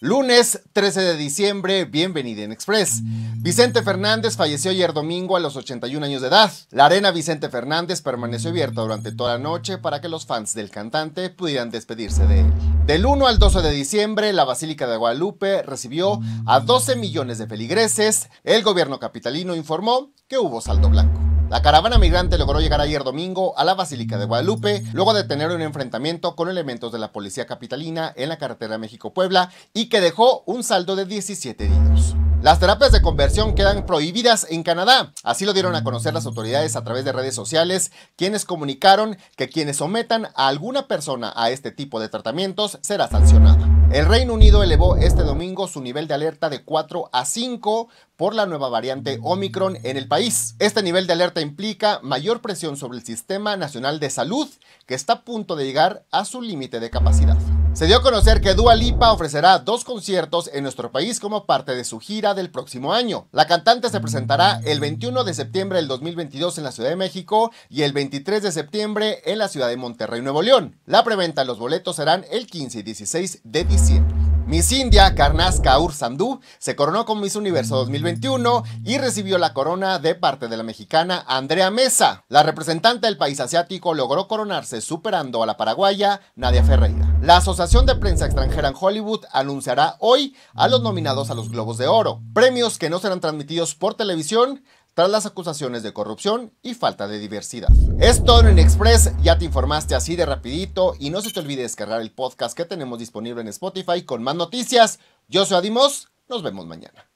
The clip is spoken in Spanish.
Lunes 13 de diciembre, bienvenida en Express. Vicente Fernández falleció ayer domingo a los 81 años de edad. La arena Vicente Fernández permaneció abierta durante toda la noche para que los fans del cantante pudieran despedirse de él. Del 1 al 12 de diciembre, la Basílica de Guadalupe recibió a 12 millones de feligreses. El gobierno capitalino informó que hubo saldo blanco. La caravana migrante logró llegar ayer domingo a la Basílica de Guadalupe, luego de tener un enfrentamiento con elementos de la policía capitalina en la carretera México-Puebla y que dejó un saldo de 17 heridos. Las terapias de conversión quedan prohibidas en Canadá. Así lo dieron a conocer las autoridades a través de redes sociales, quienes comunicaron que quienes sometan a alguna persona a este tipo de tratamientos será sancionada. El Reino Unido elevó este domingo su nivel de alerta de 4 a 5 por la nueva variante Omicron en el país. Este nivel de alerta implica mayor presión sobre el Sistema Nacional de Salud, que está a punto de llegar a su límite de capacidad. Se dio a conocer que Dua Lipa ofrecerá dos conciertos en nuestro país como parte de su gira del próximo año. La cantante se presentará el 21 de septiembre del 2022 en la Ciudad de México y el 23 de septiembre en la ciudad de Monterrey, Nuevo León. La preventa de los boletos serán el 15 y 16 de diciembre. Miss India Karnas Kaur sandú se coronó con Miss Universo 2021 y recibió la corona de parte de la mexicana Andrea Mesa. La representante del país asiático logró coronarse superando a la paraguaya Nadia Ferreira. La Asociación de Prensa Extranjera en Hollywood anunciará hoy a los nominados a los Globos de Oro, premios que no serán transmitidos por televisión, tras las acusaciones de corrupción y falta de diversidad. Es todo en Express, ya te informaste así de rapidito y no se te olvide descargar el podcast que tenemos disponible en Spotify con más noticias. Yo soy Adimos, nos vemos mañana.